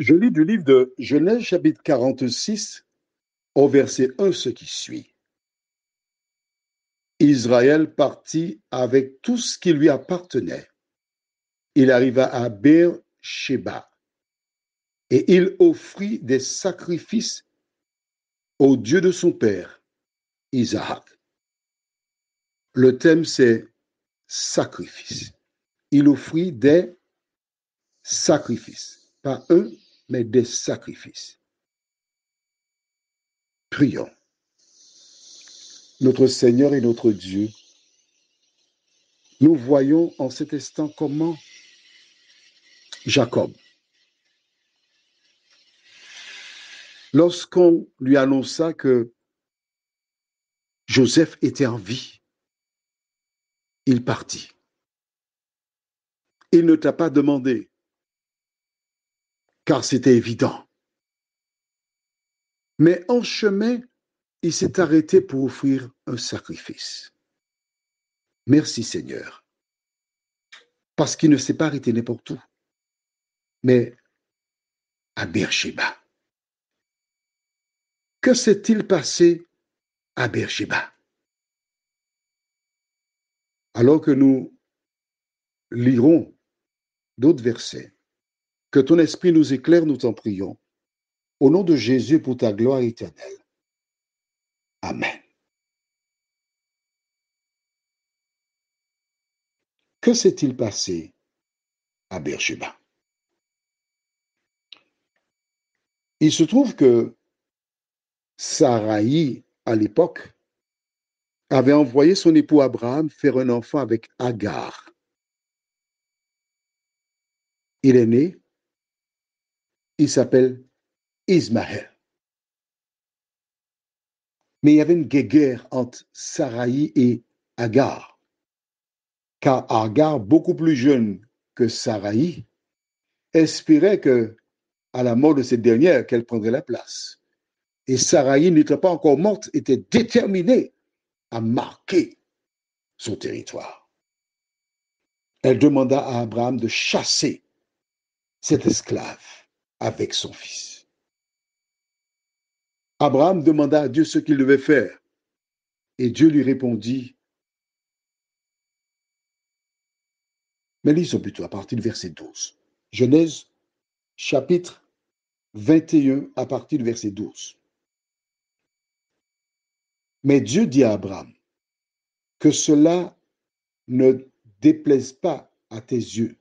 Je lis du livre de Genèse chapitre 46 au verset 1 ce qui suit. Israël partit avec tout ce qui lui appartenait. Il arriva à Beer Sheba et il offrit des sacrifices au Dieu de son père, Isaac. Le thème c'est sacrifice. Il offrit des sacrifices, pas un, mais des sacrifices. Prions. Notre Seigneur et notre Dieu, nous voyons en cet instant comment Jacob, lorsqu'on lui annonça que Joseph était en vie, il partit. Il ne t'a pas demandé car c'était évident. Mais en chemin, il s'est arrêté pour offrir un sacrifice. Merci Seigneur, parce qu'il ne s'est pas arrêté n'importe où, mais à Beersheba. Que s'est-il passé à Beersheba Alors que nous lirons d'autres versets, que ton esprit nous éclaire, nous t'en prions. Au nom de Jésus pour ta gloire éternelle. Amen. Que s'est-il passé à Beersheba Il se trouve que Sarai, à l'époque, avait envoyé son époux Abraham faire un enfant avec Agar. Il est né il s'appelle Ismaël. Mais il y avait une guerre entre Sarai et Agar, car Agar, beaucoup plus jeune que Sarai, espérait que, à la mort de cette dernière, qu'elle prendrait la place. Et Sarai n'était pas encore morte, était déterminée à marquer son territoire. Elle demanda à Abraham de chasser cet esclave avec son fils. Abraham demanda à Dieu ce qu'il devait faire. Et Dieu lui répondit, mais lisons plutôt à partir du verset 12. Genèse chapitre 21 à partir du verset 12. Mais Dieu dit à Abraham, que cela ne déplaise pas à tes yeux.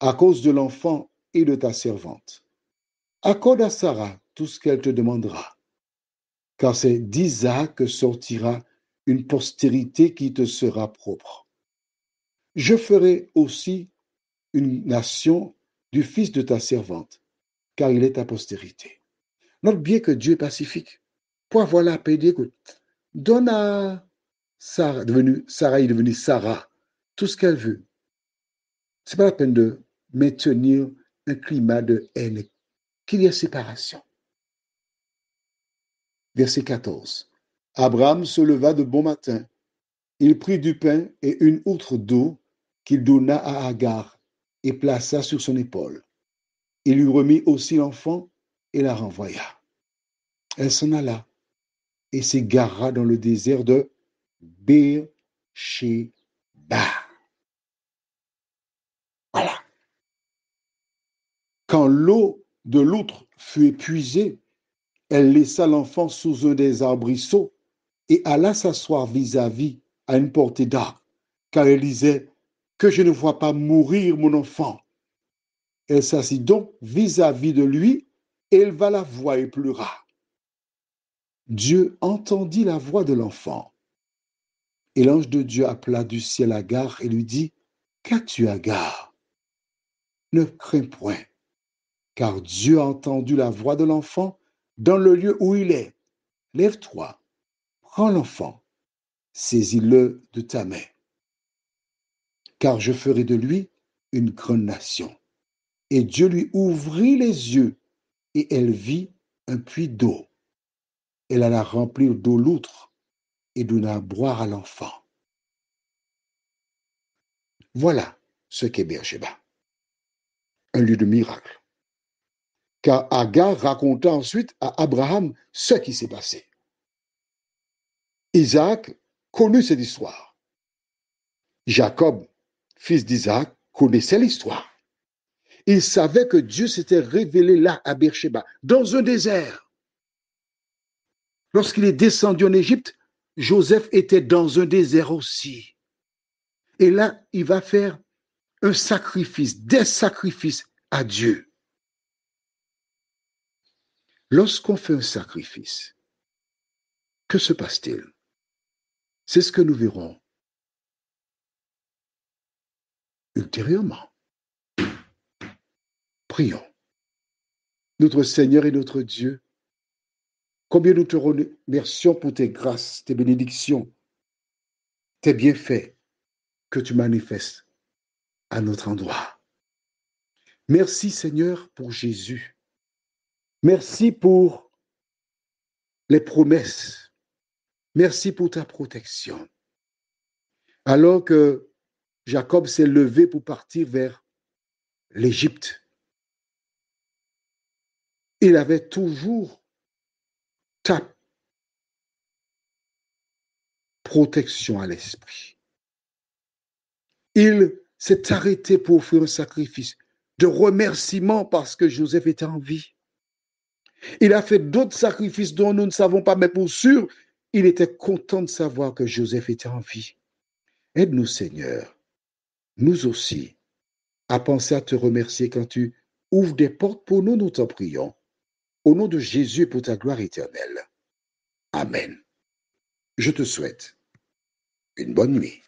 À cause de l'enfant et de ta servante. Accorde à Sarah tout ce qu'elle te demandera, car c'est d'Isaac que sortira une postérité qui te sera propre. Je ferai aussi une nation du fils de ta servante, car il est ta postérité. Note bien que Dieu est pacifique. Pour avoir la paix, écoute, donne à Sarah, devenue Sarah, est devenue Sarah, tout ce qu'elle veut. C'est pas la peine de maintenir climat de haine, qu'il y a séparation. Verset 14. Abraham se leva de bon matin. Il prit du pain et une outre d'eau qu'il donna à Agar et plaça sur son épaule. Il lui remit aussi l'enfant et la renvoya. Elle s'en alla et s'égara dans le désert de Beersheba. Quand l'eau de l'outre fut épuisée, elle laissa l'enfant sous un des arbrisseaux et alla s'asseoir vis-à-vis à une portée d'arc, car elle disait Que je ne vois pas mourir mon enfant. Elle s'assit donc vis-à-vis de lui, et elle va la voix et pleura. Dieu entendit la voix de l'enfant. Et l'ange de Dieu appela du ciel Agar et lui dit Qu'as-tu, Agar Ne crains point car Dieu a entendu la voix de l'enfant dans le lieu où il est. Lève-toi, prends l'enfant, saisis-le de ta main, car je ferai de lui une grande nation. Et Dieu lui ouvrit les yeux, et elle vit un puits d'eau. Elle alla remplir d'eau l'outre et donna à boire à l'enfant. Voilà ce qu'est Beersheba. Un lieu de miracle car Agar raconta ensuite à Abraham ce qui s'est passé. Isaac connut cette histoire. Jacob, fils d'Isaac, connaissait l'histoire. Il savait que Dieu s'était révélé là à Beersheba, dans un désert. Lorsqu'il est descendu en Égypte, Joseph était dans un désert aussi. Et là, il va faire un sacrifice, des sacrifices à Dieu. Lorsqu'on fait un sacrifice, que se passe-t-il C'est ce que nous verrons ultérieurement. Prions. Notre Seigneur et notre Dieu, combien nous te remercions pour tes grâces, tes bénédictions, tes bienfaits que tu manifestes à notre endroit. Merci Seigneur pour Jésus. Merci pour les promesses. Merci pour ta protection. Alors que Jacob s'est levé pour partir vers l'Égypte, il avait toujours ta protection à l'esprit. Il s'est arrêté pour offrir un sacrifice de remerciement parce que Joseph était en vie. Il a fait d'autres sacrifices dont nous ne savons pas, mais pour sûr, il était content de savoir que Joseph était en vie. Aide-nous, Seigneur, nous aussi, à penser à te remercier quand tu ouvres des portes pour nous, nous t'en prions. Au nom de Jésus et pour ta gloire éternelle. Amen. Je te souhaite une bonne nuit.